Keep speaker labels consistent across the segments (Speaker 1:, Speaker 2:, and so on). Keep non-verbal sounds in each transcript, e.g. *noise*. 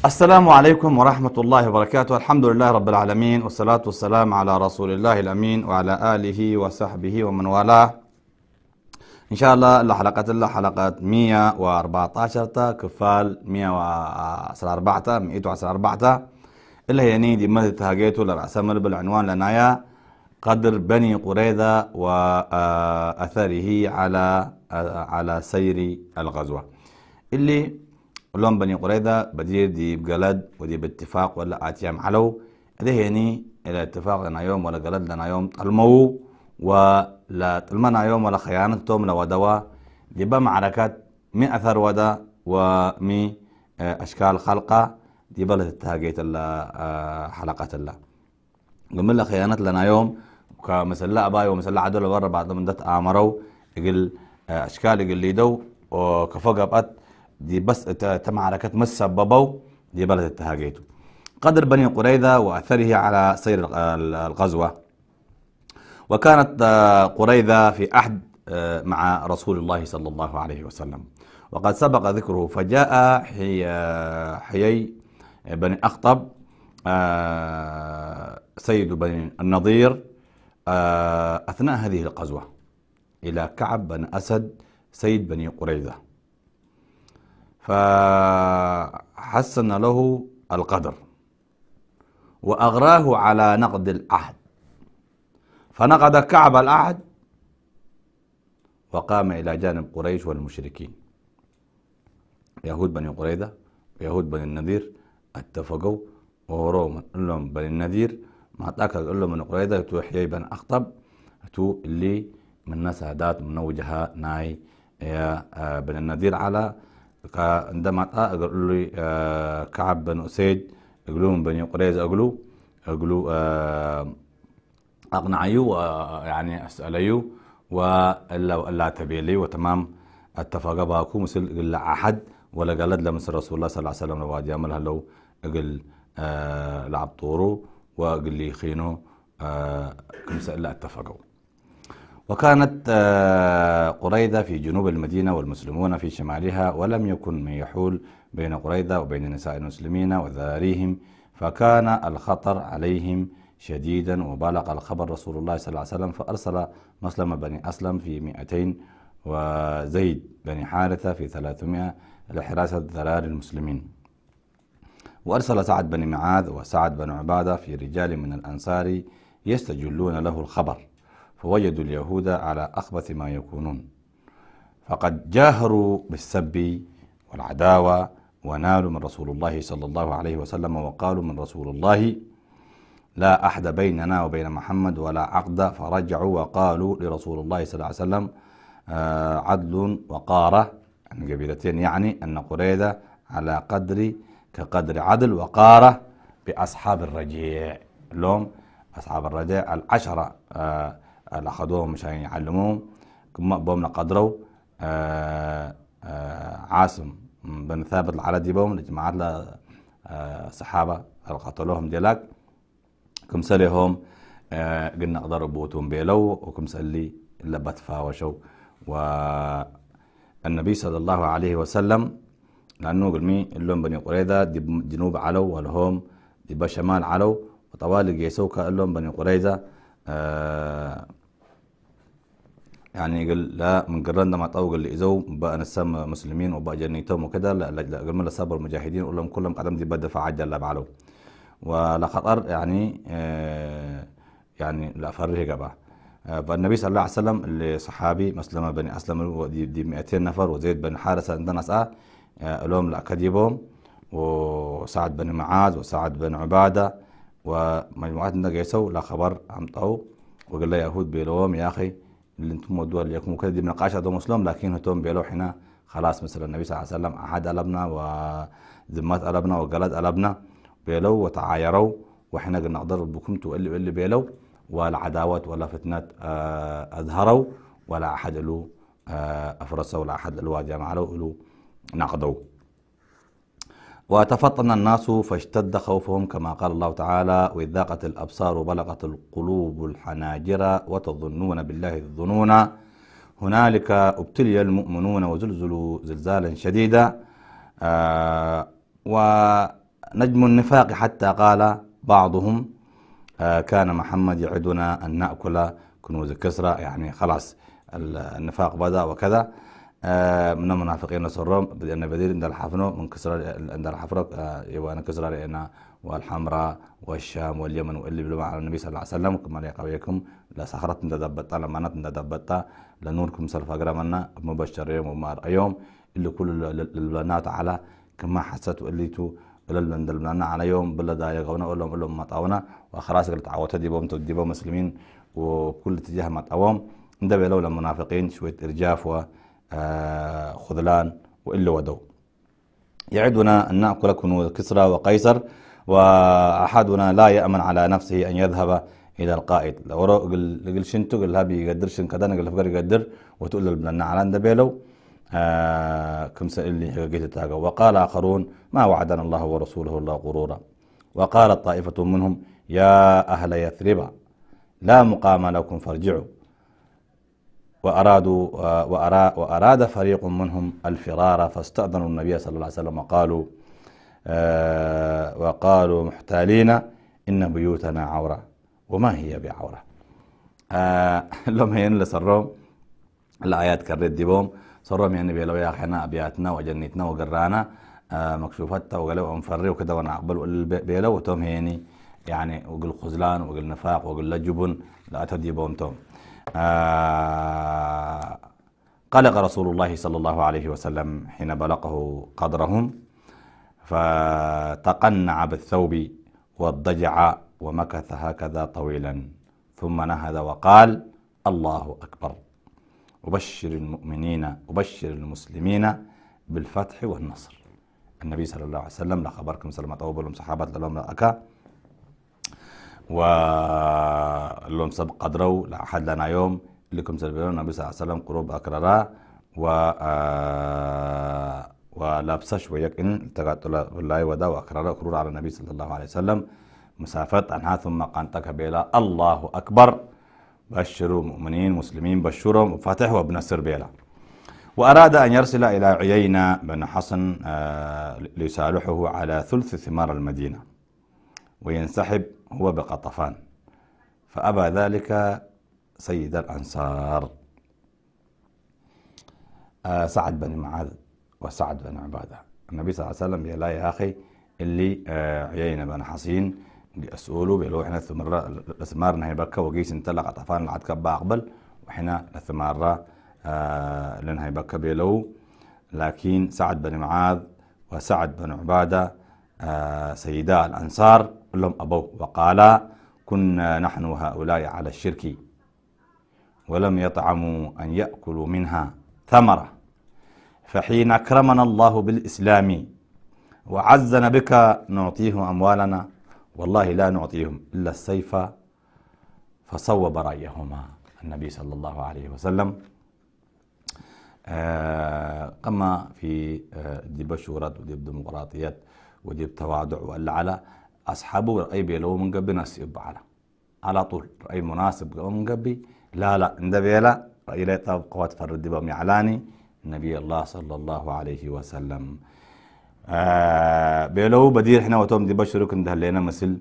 Speaker 1: السلام عليكم ورحمة الله وبركاته الحمد لله رب العالمين والصلاة والسلام على رسول الله الأمين وعلى آله وصحبه ومن والاه إن شاء الله لحلقة الله حلقة 114 كفال 114 114 اللي هي نيدي مدد تهاجيتو لرأسمر بالعنوان لنايا قدر بني قريظة وأثره آه، على آه، على سير الغزوة اللي كلهم بني قريدة بدير دي بجلد ودي باتفاق ولا آتيام علو ده يعني الاتفاق لنا يوم ولا جلد لنا يوم طلمو ولا تلمنا يوم ولا خيانتهم لو دوا دي معركات من أثر ودا ومي آه، أشكال خلقة دي بلد التهاجيت حلقة الله قمنا خيانة لنا يوم كمسلا أباي ومسلا عدو ورا بعض من دت آمرو يقل آه، أشكال يقل ليدو وكفوق أبقت دي بس معركة مس بابو دي بلد التهاجيتو قدر بني قريظة وأثره على سير الغزوة وكانت آه، قريظة في أحد آه، مع رسول الله صلى الله عليه وسلم وقد سبق ذكره فجاء حي آه، حيي بن أخطب سيد بني النضير أثناء هذه القزوة إلى كعب بن أسد سيد بني قريظة فحسن له القدر وأغراه على نقد العهد فنقد كعب العهد وقام إلى جانب قريش والمشركين يهود بني قريدة ويهود بني النذير اتفقوا ووروهم لهم بني النذير ما تأكد قال لهم بني قريدة تو حيي بن أخطب تو اللي من ناس هدات منوجها ناي آه، بني النذير على عندما أقول كعب بن أسيد أقولون من بني قريز أقولوا أقلو أقنعيو يعني أسأليو وإلا وإلا تبيلي وتمام اتفق باكو مثل قل أحد ولا قلد لمس رسول الله صلى الله عليه وسلم لواد يعمل هلو أقل لعب طورو وقل لي خينو إلا اتفقوا وكانت آه، قريضة في جنوب المدينة والمسلمون في شمالها ولم يكن من يحول بين قريضة وبين نساء المسلمين وذراريهم فكان الخطر عليهم شديدا وبلغ الخبر رسول الله صلى الله عليه وسلم فأرسل مسلم بن أسلم في 200 وزيد بن حارثة في 300 لحراسة ذرار المسلمين وأرسل سعد بن معاذ وسعد بن عبادة في رجال من الأنصار يستجلون له الخبر فوجدوا اليهود على أخبث ما يكونون فقد جاهروا بالسب والعداوة ونالوا من رسول الله صلى الله عليه وسلم وقالوا من رسول الله لا أحد بيننا وبين محمد ولا عقد فرجعوا وقالوا لرسول الله صلى الله عليه وسلم آه، عدل وقارة يعني قبيلتين يعني أن قريدة على قدر كقدر عدل وقارة بأصحاب الرجيع لهم أصحاب الرجيع العشرة آه، لحظوهم مشان يعلموهم ما بومنا قدروا آه، آه، عاصم بن ثابت العلدي بوم اللي جمعت له آه، صحابة قتلوهم ديلاك كم سليهم قلنا قدروا بوتهم بيلو وكم سلي لبت فاوشوا والنبي صلى الله عليه وسلم لأنه قل مي اللهم بني قريدة دي جنوب علو والهم دي بشمال علو وطوال جيسوك اللهم بني قريدة آه يعني قال لا من قرن ما طاو قال لي إذا بقى نسام مسلمين وبقى جنيتهم وكذا لا لا قال من صبر المجاهدين قول لهم كلهم قدم دي بدفع فعجل الله بعلو ولا خطر يعني آه يعني لا فرجه قبع آه فالنبي صلى الله عليه وسلم اللي صحابي مسلمة بني أسلم دي, دي 200 نفر وزيد بن حارثة عندنا سأ آه لهم لا كذبهم وسعد بن معاذ وسعد بن عبادة ومجموعات عندنا قيسوا لا خبر عم طاو وقال له يهود بيلوم يا أخي اللي انتم الدول اللي يكونوا كده دي بنقاش هذا مسلم لكن هتم بيلو حنا خلاص مثلا النبي صلى الله عليه وسلم احد قلبنا وذمات قلبنا وقلد قلبنا بيلو وتعايروا وحنا قلنا نقدر بكم تقل اللي بيلو ولا عداوات ولا فتنات آه، أظهروا ولا أحد له آه، أفرسوا ولا أحد له معلو له نقضوا وتفطن الناس فاشتد خوفهم كما قال الله تعالى وإذ ذاقت الأبصار وبلغت القلوب الحناجر وتظنون بالله الظنون هنالك ابتلي المؤمنون وزلزلوا زلزالا شديدا آه ونجم النفاق حتى قال بعضهم آه كان محمد يعدنا أن نأكل كنوز كسرى يعني خلاص النفاق بدأ وكذا آه، من المنافقين سرهم بدأنا بدير عند الحفنة من كسر عند الحفرة آه، يبقى كسر رأينا والحمراء والشام واليمن واللي بلوا على النبي صلى الله عليه وسلم كما يقويكم لسحرة تدبتا لمانة تدبتا لنوركم سلف أقرامنا مبشر يوم ومار يوم اللي كل لنا تعالى كما حسد وليتو لن دلنا على يوم بلا دا يغونا ولهم لهم ما طاونا وخلاص قلت عوته دي ديبهم تديبهم مسلمين وكل اتجاه ما طاوم ندبي لولا المنافقين شويه ارجاف و خذلان وإلا ودو يعدنا أن نأكل كنوز كسرى وقيصر وأحدنا لا يأمن على نفسه أن يذهب إلى القائد لو قل شنتو قل هابي يقدر شن كدان قل فقر يقدر وتقول له بلنا على بيلو آه كم سألني حقيقة تاقا وقال آخرون ما وعدنا الله ورسوله الله غرورا وقال الطائفة منهم يا أهل يثرب لا مقام لكم فارجعوا وأرادوا وأراد فريق منهم الفرار فاستأذنوا النبي صلى الله عليه وسلم وقالوا آه، وقالوا محتالين إن بيوتنا عورة وما هي بعورة آه، *laughs* لهم ينلس الروم الآيات كرد بوم صرهم يعني بيلو يا أخينا أبياتنا وجنتنا وقرانا آه، مكشوفتها وقالوا أنفري وكذا وانا أقبل بيلو توم هيني يعني وقل خزلان وقل نفاق وقل لجبن لا تديبهم توم آه، قلق رسول الله صلى الله عليه وسلم حين بلغه قدرهم فتقنع بالثوب واضطجع ومكث هكذا طويلا ثم نهض وقال الله أكبر أبشر المؤمنين أبشر المسلمين بالفتح والنصر النبي صلى الله عليه وسلم لخبركم سلمة أول صحابة لهم لأكا ولوم سب قدرو لحد لنا يوم لكم سلبيون النبي صلى الله عليه وسلم قروب أكررا و آه، ولابسش إن التقاط الله ودا وأكرر قرور على النبي صلى الله عليه وسلم مسافة عنها ثم قانتك بيلا الله أكبر بشروا مؤمنين مسلمين بشرهم فاتح وابن بيلا وأراد أن يرسل إلى عيينة بن حصن آه، ليصالحه على ثلث ثمار المدينة وينسحب هو بقطفان فأبى ذلك سيد الأنصار آه سعد بن معاذ وسعد بن عبادة النبي صلى الله عليه وسلم قال لا يا أخي اللي آه عيينة بن حصين أسؤولوا بلو إحنا الثمرة الثمار نهي بكة وقيس انتلق عطفان العد كبا أقبل وإحنا الثمارة آه لأن هي بكة بيلو لكن سعد بن معاذ وسعد بن عبادة آه، سيدا الأنصار لهم أبوه وقال كنا نحن هؤلاء على الشرك ولم يطعموا أن يأكلوا منها ثمرة فحين أكرمنا الله بالإسلام وعزنا بك نعطيه أموالنا والله لا نعطيهم إلا السيف فصوب رأيهما النبي صلى الله عليه وسلم آه، قام في دي آه، بشورات ودي الديمقراطيات ودي التواضع والعلى اصحابه راي بيلو من قبل ناس يبعلا على على طول راي مناسب قبل من قبل لا لا عند بيلا راي لا طب قوات فرد بهم يعلاني نبي الله صلى الله عليه وسلم آه بيلو بدير حنا وتوم دي بشر بشرك ده لينا مثل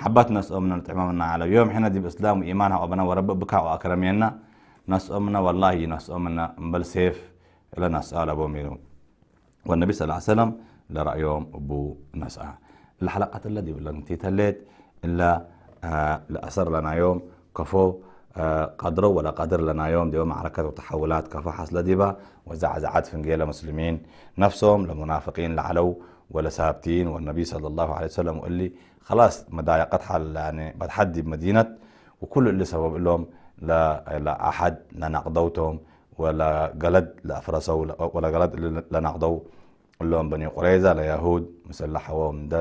Speaker 1: حبت ناس أمنا نتعمامنا على يوم حنا دي باسلام وايمانها وابنا ورب بكا واكرمينا أمنا والله ناس أمنا بل سيف لنا سؤال ابو ميلو والنبي صلى الله عليه وسلم لرأيهم ابو نسأل آه. ንሓለቃት ለ ይብለን እቲ إلا እላ آه، لنا يوم كفو آه، قدر ولا قدر لنا يوم ديوم معركة وتحولات كفحص لديبا وزعزعات فنجيل مسلمين نفسهم لمنافقين لعلو ولا سابتين والنبي صلى الله عليه وسلم قال لي خلاص قد حل يعني بتحدي بمدينة وكل اللي سبب لهم لا, لا أحد لا نقضوتهم ولا قلد لا ولا قلد لا نقضوا لهم بني قريزة لا يهود مسلحة وهم ده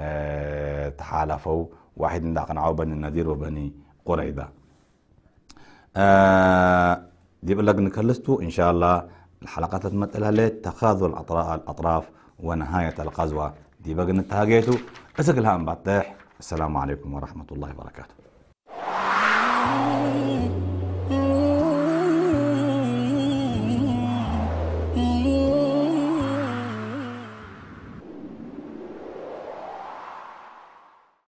Speaker 1: آه، تحالفوا واحد من عو بني النذير وبني قريبة آه، دي بلق نكلستو إن شاء الله الحلقات المتقلة ليت تخاذل الأطراف ونهاية القزوة دي بقى نتهاجيتو الهام بطيح السلام عليكم ورحمة الله وبركاته